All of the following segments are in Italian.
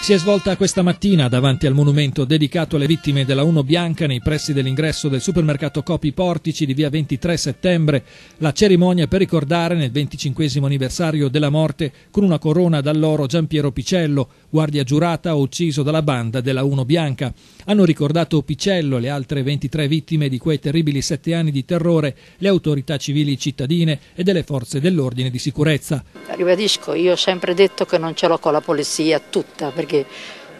Si è svolta questa mattina davanti al monumento dedicato alle vittime della Uno Bianca nei pressi dell'ingresso del supermercato Copi Portici di via 23 settembre la cerimonia per ricordare nel 25 anniversario della morte con una corona d'alloro Giampiero Picello, guardia giurata ucciso dalla banda della Uno Bianca. Hanno ricordato Picello e le altre 23 vittime di quei terribili sette anni di terrore, le autorità civili cittadine e delle forze dell'ordine di sicurezza. Ribadisco, io ho sempre detto che non ce l'ho con la polizia tutta perché che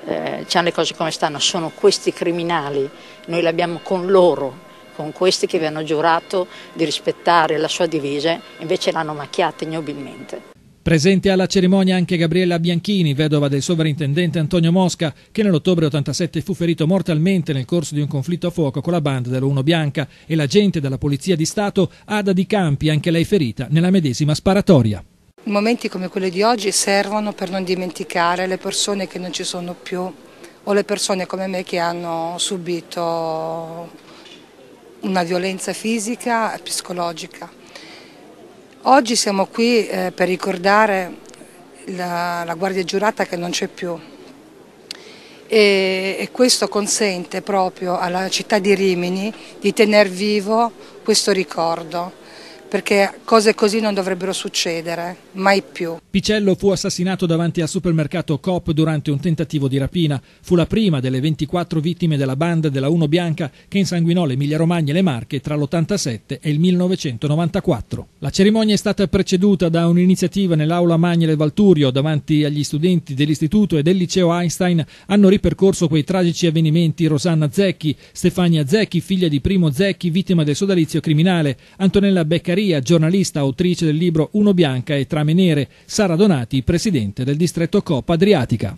eh, hanno le cose come stanno, sono questi criminali, noi l'abbiamo con loro, con questi che vi hanno giurato di rispettare la sua divisa, invece l'hanno macchiata ignobilmente. Presente alla cerimonia anche Gabriella Bianchini, vedova del sovrintendente Antonio Mosca, che nell'ottobre 87 fu ferito mortalmente nel corso di un conflitto a fuoco con la banda della Uno Bianca e l'agente della Polizia di Stato Ada Di Campi, anche lei ferita, nella medesima sparatoria. Momenti come quelli di oggi servono per non dimenticare le persone che non ci sono più o le persone come me che hanno subito una violenza fisica e psicologica. Oggi siamo qui eh, per ricordare la, la, guardia giurata che non c'è più e, e questo consente proprio alla città di Rimini di tenere vivo questo ricordo perché cose così non dovrebbero succedere, mai più. Picello fu assassinato davanti al supermercato Coop durante un tentativo di rapina. Fu la prima delle 24 vittime della banda della Uno Bianca che insanguinò l'Emilia Romagna e le Marche tra l'87 e il 1994. La cerimonia è stata preceduta da un'iniziativa nell'aula Magna del Valturio davanti agli studenti dell'istituto e del liceo Einstein hanno ripercorso quei tragici avvenimenti Rosanna Zecchi, Stefania Zecchi, figlia di Primo Zecchi, vittima del sodalizio criminale, Antonella Beccari Beccaria, giornalista, autrice del libro Uno Bianca e Trame Nere, Sara Donati, presidente del distretto Coppa Adriatica.